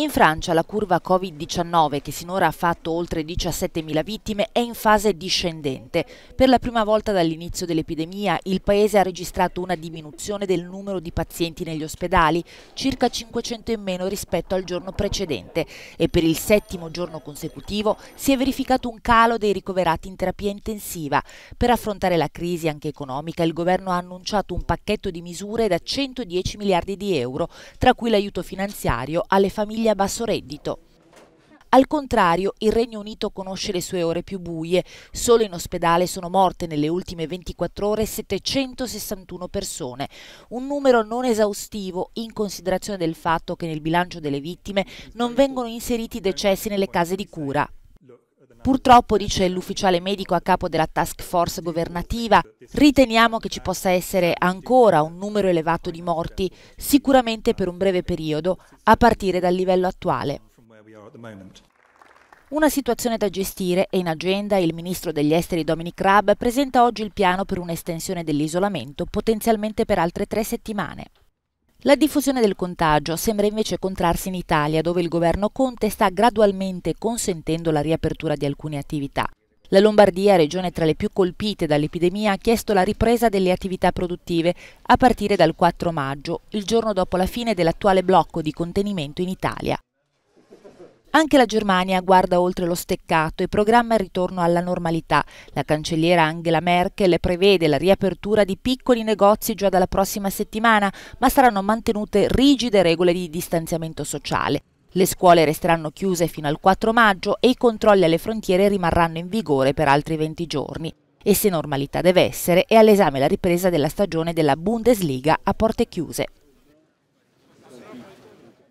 In Francia la curva Covid-19, che sinora ha fatto oltre 17.000 vittime, è in fase discendente. Per la prima volta dall'inizio dell'epidemia il paese ha registrato una diminuzione del numero di pazienti negli ospedali, circa 500 in meno rispetto al giorno precedente e per il settimo giorno consecutivo si è verificato un calo dei ricoverati in terapia intensiva. Per affrontare la crisi anche economica il governo ha annunciato un pacchetto di misure da 110 miliardi di euro, tra cui l'aiuto finanziario alle famiglie famiglie a basso reddito. Al contrario, il Regno Unito conosce le sue ore più buie. Solo in ospedale sono morte nelle ultime 24 ore 761 persone, un numero non esaustivo in considerazione del fatto che nel bilancio delle vittime non vengono inseriti decessi nelle case di cura. Purtroppo, dice l'ufficiale medico a capo della task force governativa, riteniamo che ci possa essere ancora un numero elevato di morti, sicuramente per un breve periodo, a partire dal livello attuale. Una situazione da gestire è in agenda il ministro degli esteri Dominic Raab presenta oggi il piano per un'estensione dell'isolamento potenzialmente per altre tre settimane. La diffusione del contagio sembra invece contrarsi in Italia, dove il governo Conte sta gradualmente consentendo la riapertura di alcune attività. La Lombardia, regione tra le più colpite dall'epidemia, ha chiesto la ripresa delle attività produttive a partire dal 4 maggio, il giorno dopo la fine dell'attuale blocco di contenimento in Italia. Anche la Germania guarda oltre lo steccato e programma il ritorno alla normalità. La cancelliera Angela Merkel prevede la riapertura di piccoli negozi già dalla prossima settimana, ma saranno mantenute rigide regole di distanziamento sociale. Le scuole resteranno chiuse fino al 4 maggio e i controlli alle frontiere rimarranno in vigore per altri 20 giorni. E se normalità deve essere, è all'esame la ripresa della stagione della Bundesliga a porte chiuse.